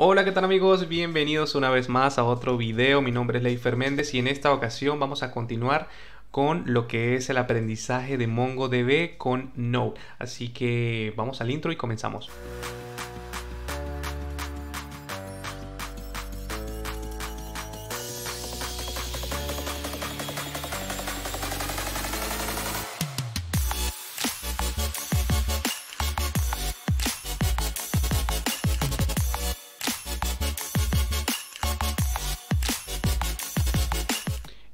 Hola, ¿qué tal amigos? Bienvenidos una vez más a otro video. Mi nombre es ley Méndez y en esta ocasión vamos a continuar con lo que es el aprendizaje de MongoDB con Node. Así que vamos al intro y comenzamos.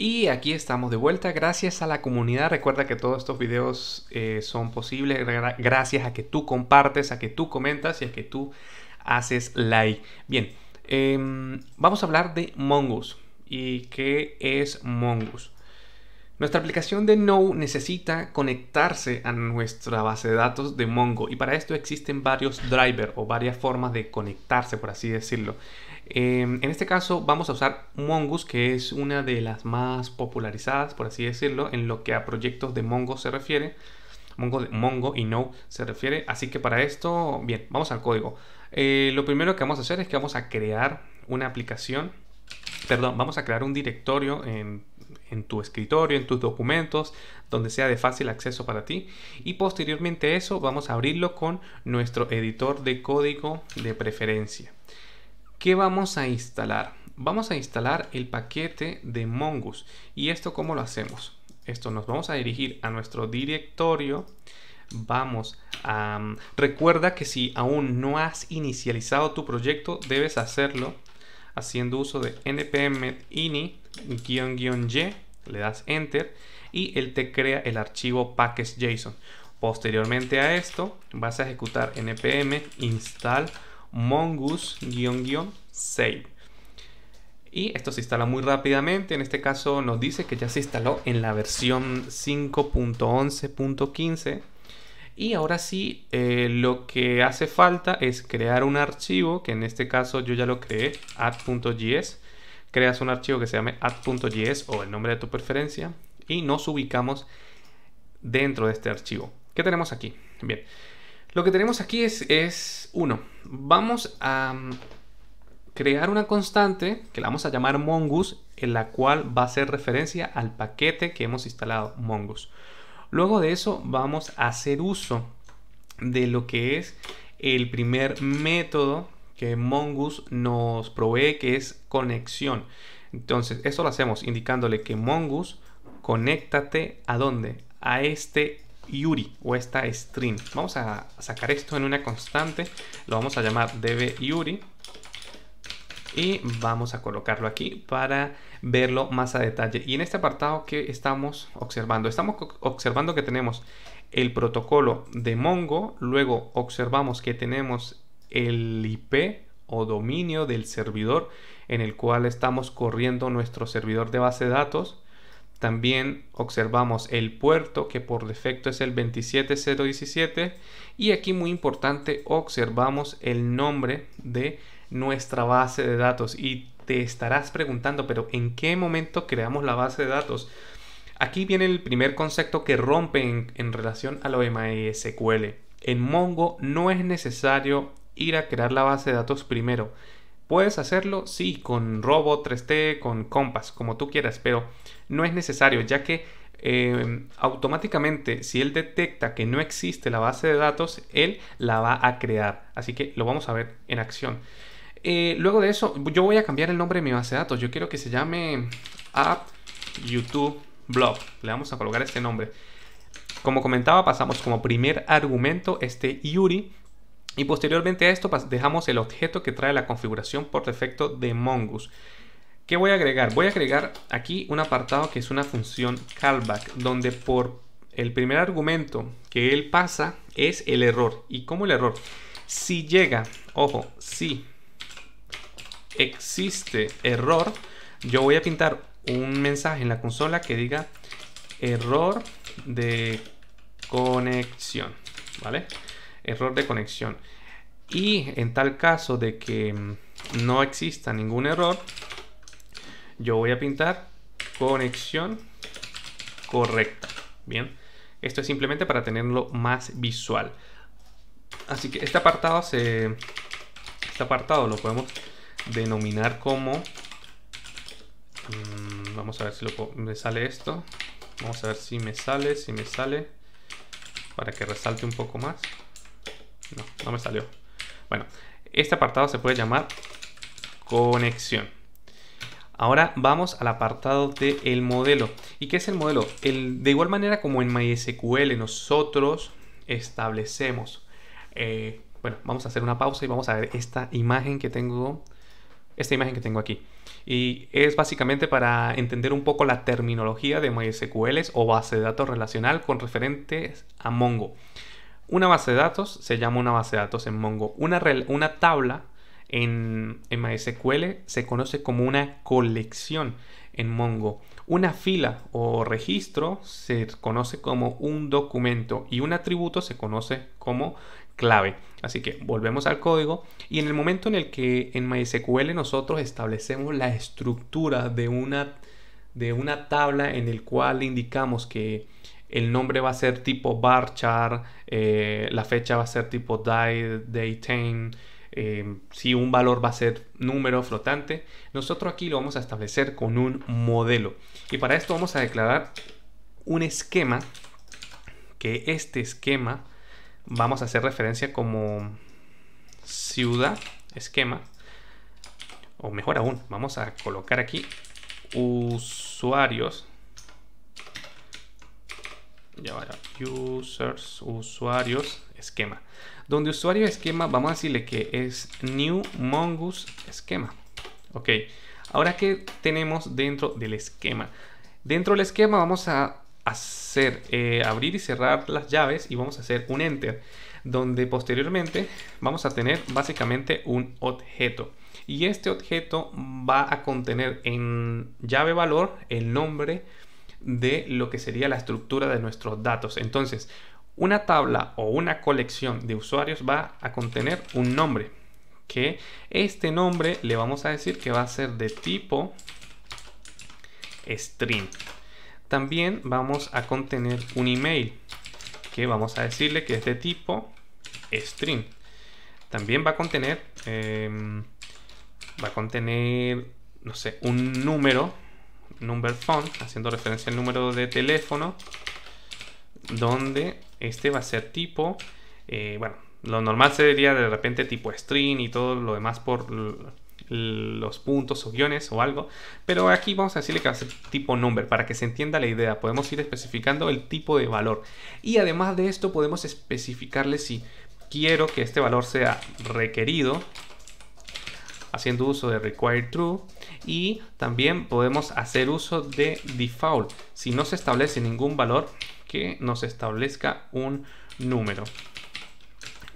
Y aquí estamos de vuelta gracias a la comunidad. Recuerda que todos estos videos eh, son posibles gracias a que tú compartes, a que tú comentas y a que tú haces like. Bien, em, vamos a hablar de Mongoose. ¿Y qué es Mongoose? Nuestra aplicación de No necesita conectarse a nuestra base de datos de Mongo y para esto existen varios drivers o varias formas de conectarse, por así decirlo. Em, en este caso vamos a usar Mongoose, que es una de las más popularizadas, por así decirlo, en lo que a proyectos de Mongo se refiere. Mongo, Mongo y No se refiere. Así que para esto, bien, vamos al código. Eh, lo primero que vamos a hacer es que vamos a crear una aplicación. Perdón, vamos a crear un directorio en en tu escritorio, en tus documentos, donde sea de fácil acceso para ti. Y posteriormente eso vamos a abrirlo con nuestro editor de código de preferencia. ¿Qué vamos a instalar? Vamos a instalar el paquete de Mongoose. ¿Y esto cómo lo hacemos? Esto nos vamos a dirigir a nuestro directorio vamos a... Mm, recuerda que si aún no has inicializado tu proyecto, debes hacerlo haciendo uso de npm ini-y, le das enter y él te crea el archivo package.json. Posteriormente a esto vas a ejecutar npm install mongoose-save. Y esto se instala muy rápidamente, en este caso nos dice que ya se instaló en la versión 5.11.15 y ahora sí, eh, lo que hace falta es crear un archivo, que en este caso yo ya lo creé, add.js. Creas un archivo que se llame add.js o el nombre de tu preferencia y nos ubicamos dentro de este archivo. ¿Qué tenemos aquí? Bien, lo que tenemos aquí es, uno, vamos a mm, crear una constante que la vamos a llamar mongus en la cual va a hacer referencia al paquete que hemos instalado, mongus Luego de eso vamos a hacer uso de lo que es el primer método que Mongoose nos provee, que es conexión. Entonces, eso lo hacemos indicándole que Mongoose, conéctate a dónde? A este Yuri o esta string. Vamos a sacar esto en una constante, lo vamos a llamar dbURI y vamos a colocarlo aquí para verlo más a detalle. Y en este apartado que estamos observando, estamos observando que tenemos el protocolo de Mongo, luego observamos que tenemos el IP o dominio del servidor en el cual estamos corriendo nuestro servidor de base de datos. También observamos el puerto que por defecto es el 27017 y aquí muy importante observamos el nombre de nuestra base de datos. Y te estarás preguntando, pero ¿en qué momento creamos la base de datos? Aquí viene el primer concepto que rompe en, relación a lo de MySQL. En Mongo no es necesario ir a crear la base de datos primero. Puedes hacerlo, sí, con Robo 3T, con Compass, como tú quieras, pero no es necesario, ya que em, automáticamente, si él detecta que no existe la base de datos, él la va a crear. Así que lo vamos a ver en acción. Eh, luego de eso, yo voy a cambiar el nombre de mi base de datos. Yo quiero que se llame App YouTube Blog. Le vamos a colocar este nombre. Como comentaba, pasamos como primer argumento este Yuri. Y posteriormente a esto dejamos el objeto que trae la configuración por defecto de Mongoose. ¿Qué voy a agregar? Voy a agregar aquí un apartado que es una función callback, donde por el primer argumento que él pasa es el error. ¿Y cómo el error? Si llega, ojo, si existe error, yo voy a pintar un mensaje en la consola que diga error de conexión, ¿vale? Error de conexión. Y en tal caso de que no exista ningún error, yo voy a pintar conexión correcta. Bien, esto es simplemente para tenerlo más visual. Así que este apartado se, este apartado lo podemos denominar como mm, vamos a ver si me sale esto vamos a ver si me sale si me sale para que resalte un poco más no no me salió bueno este apartado se puede llamar conexión ahora vamos al apartado de el modelo y qué es el modelo el, de igual manera como en MySQL nosotros establecemos eh, bueno, vamos a hacer una pausa y vamos a ver esta imagen que tengo esta imagen que tengo aquí. Y es básicamente para entender un poco la terminología de MySQL o base de datos relacional con referentes a Mongo. Una base de datos se llama una base de datos en Mongo. Una, una tabla en, en MySQL se conoce como una colección en Mongo. Una fila o registro se conoce como un documento y un atributo se conoce como clave. Así que volvemos al código y en el momento en el que en MySQL nosotros establecemos la estructura de una, de una tabla en el cual indicamos que el nombre va a ser tipo bar eh, la fecha va a ser tipo die, date time eh, si un valor va a ser número flotante, nosotros aquí lo vamos a establecer con un modelo. Y para esto vamos a declarar un esquema, que este esquema vamos a hacer referencia como ciudad esquema o mejor aún vamos a colocar aquí usuarios ya users usuarios esquema donde usuario esquema vamos a decirle que es new mongoose esquema ok ahora que tenemos dentro del esquema dentro del esquema vamos a hacer eh, abrir y cerrar las llaves y vamos a hacer un enter donde posteriormente vamos a tener básicamente un objeto y este objeto va a contener en llave valor el nombre de lo que sería la estructura de nuestros datos entonces una tabla o una colección de usuarios va a contener un nombre que este nombre le vamos a decir que va a ser de tipo string también vamos a contener un email que vamos a decirle que es de tipo string. También va a contener, em, va a contener, no sé, un número, number phone, haciendo referencia al número de teléfono, donde este va a ser tipo, eh, bueno, lo normal sería de repente tipo string y todo lo demás por los puntos o guiones o algo, pero aquí vamos a decirle que va a ser tipo number para que se entienda la idea. Podemos ir especificando el tipo de valor y además de esto podemos especificarle si quiero que este valor sea requerido haciendo uso de require true y también podemos hacer uso de default si no se establece ningún valor que nos establezca un número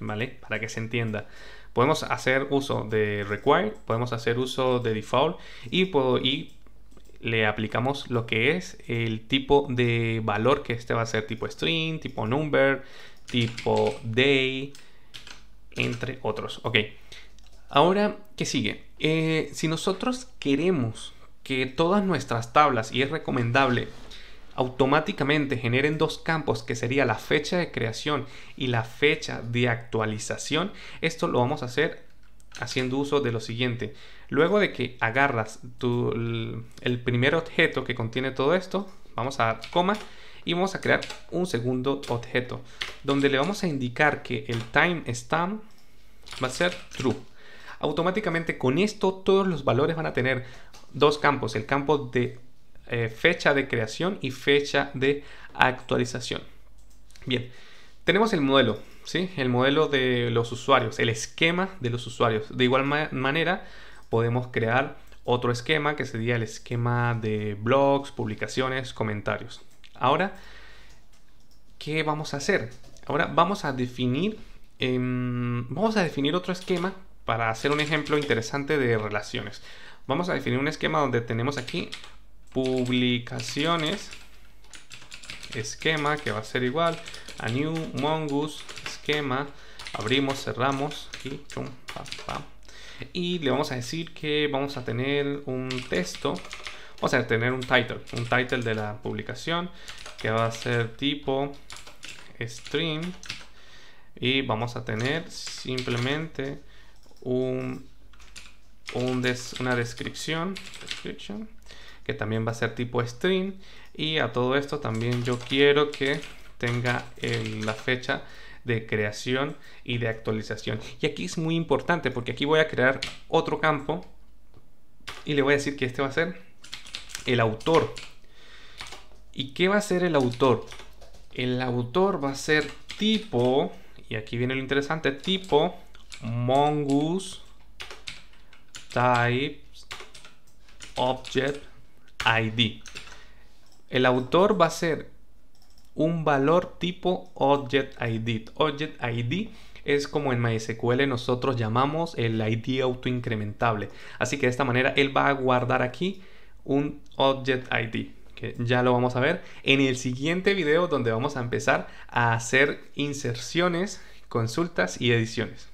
vale para que se entienda Podemos hacer uso de require, podemos hacer uso de default y, puedo, y le aplicamos lo que es el tipo de valor que este va a ser tipo string, tipo number, tipo day, entre otros. Ok, ahora, ¿qué sigue? Eh, si nosotros queremos que todas nuestras tablas, y es recomendable automáticamente generen dos campos que sería la fecha de creación y la fecha de actualización, esto lo vamos a hacer haciendo uso de lo siguiente. Luego de que agarras el primer objeto que contiene todo esto, vamos a dar coma y vamos a crear un segundo objeto donde le vamos a indicar que el timestamp va a ser true. Automáticamente con esto todos los valores van a tener dos campos, el campo de eh, fecha de creación y fecha de actualización. Bien, tenemos el modelo, ¿sí? El modelo de los usuarios, el esquema de los usuarios. De igual manera, podemos crear otro esquema que sería el esquema de blogs, publicaciones, comentarios. Ahora, ¿qué vamos a hacer? Ahora vamos a definir, em, vamos a definir otro esquema para hacer un ejemplo interesante de relaciones. Vamos a definir un esquema donde tenemos aquí publicaciones esquema que va a ser igual a new mongoose esquema abrimos cerramos y, y le vamos a decir que vamos a tener un texto vamos a tener un title un title de la publicación que va a ser tipo stream y vamos a tener simplemente un, una descripción que también va a ser tipo string. Y a todo esto también yo quiero que tenga la fecha de creación y de actualización. Y aquí es muy importante porque aquí voy a crear otro campo y le voy a decir que este va a ser el autor. ¿Y qué va a ser el autor? El autor va a ser tipo, y aquí viene lo interesante, tipo mongoose Type object ID. El autor va a ser un valor tipo Object ID. Object ID es como en MySQL nosotros llamamos el ID autoincrementable. Así que de esta manera él va a guardar aquí un Object ID. Que ya lo vamos a ver en el siguiente video donde vamos a empezar a hacer inserciones, consultas y ediciones.